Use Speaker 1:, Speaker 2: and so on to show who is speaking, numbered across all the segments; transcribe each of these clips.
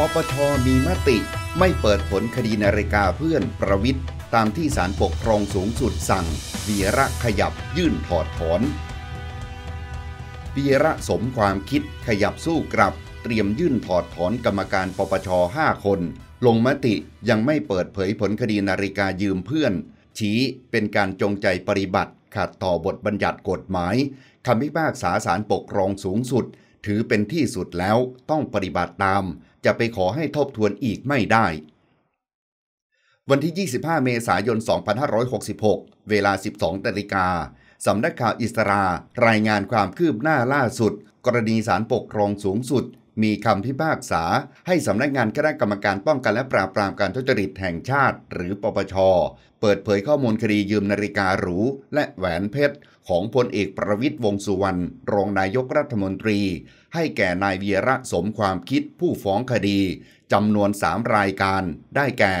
Speaker 1: ปปชมีมติไม่เปิดผลคดีนาฬิกาเพื่อนประวิทย์ตามที่สารปกครองสูงสุดสั่งวีระขยับยื่นถอดถอนวีระสมความคิดขยับสู้กลับ เตรียมยื่นถอดถอนกรรมการปปช5 คน ลงมติยังไม่เปิดเผยผลคดีนาฬิกายืมเพื่อนชี้เป็นการจงใจปฏิบัติขัดต่อบทบัญญัติกฎหมายคำพิพากษาสารปกครองสูงสุดถือเป็นที่สุดแล้วต้องปฏิบัติตาม จะไปขอให้ทบทวนอีกไม่ได้ วันที่ 25 เมษายน 2566 เวลา 12นาฬิกาสำนักข่าวอิสรา รายงานความคืบหน้าล่าสุด กรณีสารปกครองสูงสุดมีคำพิพากษาให้สำนักงานคณะกรรมการป้องกันและปราบปรามการทุจริตแห่งชาติ หรือ ปปช เปิดเผยข้อมูลคดียืมนาฬิกาหรูและแหวนเพชร ของพลเอกประวิทยวงสุวรรณรองนายกรัฐมนตรี ให้แก่นายเวียระสมความคิดผู้ฟ้องคดี จำนวน 3 รายการได้แก่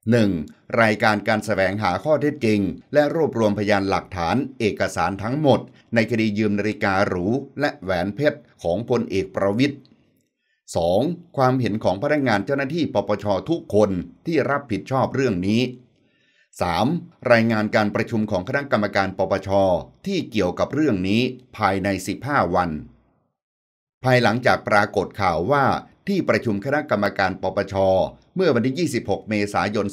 Speaker 1: 1. รายการการแสวงหาข้อเท็จจริง และรวบรวมพยานหลักฐาน เอกสารทั้งหมด ในคดียืมนาฬิกาหรูและแหวนเพชรของพลเอกประวิทย 2. ความเห็นของพนักงานเจ้าหน้าที่ปปชทุกคนที่รับผิดชอบเรื่องนี้ 3. รายงานการประชุมของคณะกรรมการ ปปช ที่เกี่ยวกับเรื่องนี้ภายใน 15 วัน ภายหลังจากปรากฏข่าวว่าที่ประชุมคณะกรรมการ ปปชเมื่อวันที่26 เมษายน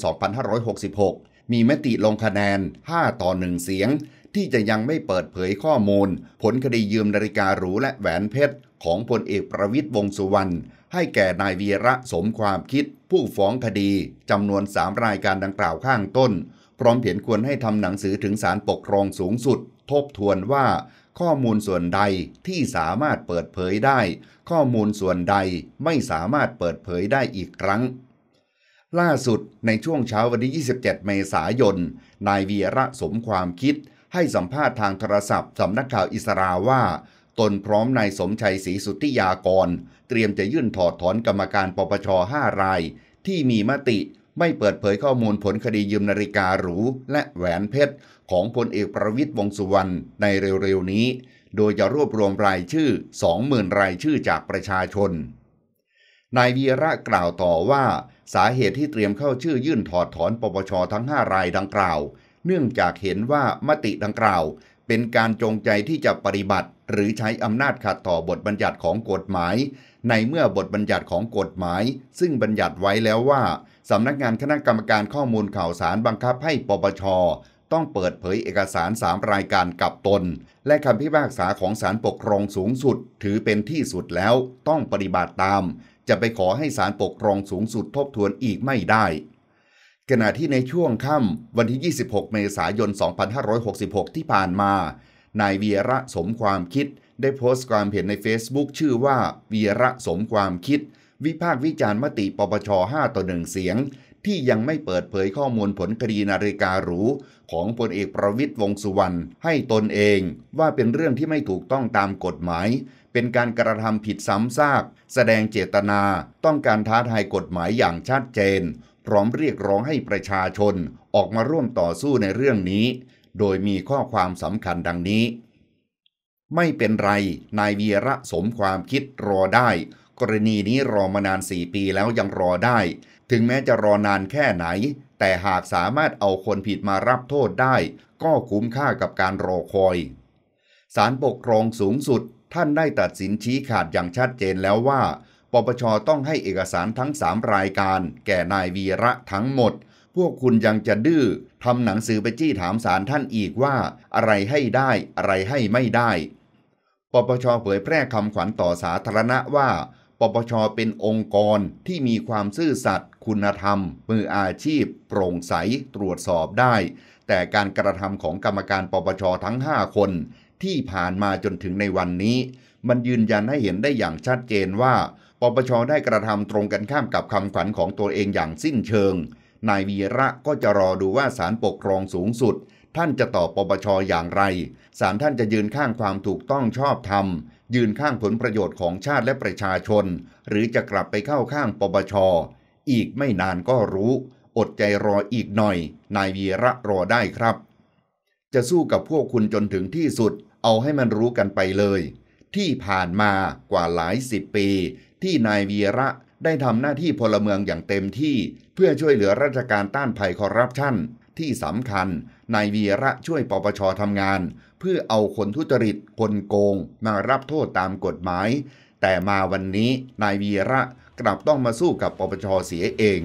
Speaker 1: 2566 มีมติลงคะแนน 5 ต่อ 1 เสียง ที่จะยังไม่เปิดเผยข้อมูล ผลคดียืมนาฬิกาหรูและแหวนเพชรของพลเอกประวิทย์วงสุวรรณให้แก่นายวีระสมความคิด ผู้ฟ้องคดีจำนวนสามรายการดังกล่าวข้างต้น พร้อมเห็นควรให้ทำหนังสือถึงศาลปกครองสูงสุด ทบทวนว่า ข้อมูลส่วนใดที่สามารถเปิดเผยได้ ข้อมูลส่วนใดไม่สามารถเปิดเผยได้อีกครั้ง ล่าสุดในช่วงเช้าวันที่ 27 เมษายน นายวีระสมความคิด ให้สัมภาษณ์ทางโทรศัพท์สำนักข่าวอิสราว่าตนพร้อมนายสมชัยศรีสุทธิยากร เตรียมจะยื่นถอดถอนกรรมการปปช5 ราย ที่มีมติไม่เปิดเผยข้อมูลผลคดียืมนาฬิกาหรูและแหวนเพชรของพลเอกประวิทย์วงสุวรรณในเร็วๆนี้ โดยจะรวบรวมรายชื่อ20,000 รายชื่อจากประชาชน นายวีระกล่าวต่อว่าสาเหตุที่เตรียมเข้าชื่อยื่นถอดถอนปปชทั้ง 5 รายดังกล่าว เนื่องจากเห็นว่ามติดังกล่าวเป็นการจงใจที่จะปฏิบัติหรือใช้อำนาจขัดต่อบทบัญญัติของกฎหมายในเมื่อบทบัญญัติของกฎหมายซึ่งบัญญัติไว้แล้วว่าสำนักงานคณะกรรมการข้อมูลข่าวสารบังคับให้ปปชต้องเปิดเผยเอกสาร3รายการกับตน และคำพิพากษาของศาลปกครองสูงสุดถือเป็นที่สุดแล้วต้องปฏิบัติตาม จะไปขอให้ศาลปกครองสูงสุดทบทวนอีกไม่ได้ขณะที่ในช่วงค่ำวันที่ 26 เมษายน 2566 ที่ผ่านมา นายเวียระสมความคิด ได้โพสต์ความเห็นใน Facebook ชื่อว่า เวียระสมความคิด วิพากษ์วิจารณ์มติปปช5ต่อ 1 เสียง ที่ยังไม่เปิดเผยข้อมูลผลคดีนาฬิการูของพลเอกประวิทย์วงสุวรรณให้ตนเอง ว่าเป็นเรื่องที่ไม่ถูกต้องตามกฎหมาย เป็นการกระทำผิดซ้ำซากแสดงเจตนาต้องการท้าทายกฎหมายอย่างชัดเจนพร้อมเรียกร้องให้ประชาชนออกมาร่วมต่อสู้ในเรื่องนี้ โดยมีข้อความสำคัญดังนี้ ไม่เป็นไร นายเวียระสมความคิดรอได้ กรณีนี้รอมานานสี่ปีแล้วยังรอได้ ถึงแม้จะรอนานแค่ไหน แต่หากสามารถเอาคนผิดมารับโทษได้ ก็คุ้มค่ากับการรอคอย ศาลปกครองสูงสุดท่านได้ตัดสินชี้ขาดอย่างชัดเจนแล้วว่าปปชต้องให้เอกสารทั้ง 3 รายการ แก่นายวีระทั้งหมด พวกคุณยังจะดื้อทำหนังสือไปจี้ถามสารท่านอีกว่า อะไรให้ได้อะไรให้ไม่ได้ ปปชเผยแพร่คำขวัญต่อสาธารณะว่าปปชเป็นองค์กรที่มีความซื่อสัตย์คุณธรรม มืออาชีพ โปร่งใสตรวจสอบได้ แต่การกระทำของกรรมการปปชทั้ง 5 คน ที่ผ่านมาจนถึงในวันนี้ มันยืนยันให้เห็นได้อย่างชัดเจนว่าปปชได้กระทำตรงกันข้ามกับคำขวัญของตัวเองอย่างสิ้นเชิง นายวีระก็จะรอดูว่าศาลปกครองสูงสุด ท่านจะตอบปปชอย่างไรศาลท่านจะยืนข้างความถูกต้องชอบธรรม ยืนข้างผลประโยชน์ของชาติและประชาชน หรือจะกลับไปเข้าข้างปปชอีกไม่นานก็รู้ อดใจรออีกหน่อย นายวีระรอได้ครับ จะสู้กับพวกคุณจนถึงที่สุด เอาให้มันรู้กันไปเลย ที่ผ่านมากว่าหลายสิบปีที่นายวีระได้ทำหน้าที่พลเมืองอย่างเต็มที่ เพื่อช่วยเหลือราชการต้านภัยคอร์รัปชันที่สำคัญ นายวีระช่วยปปชทำงาน เพื่อเอาคนทุจริต คนโกงมารับโทษตามกฎหมาย แต่มาวันนี้นายวีระกลับต้องมาสู้กับปปชเสียเอง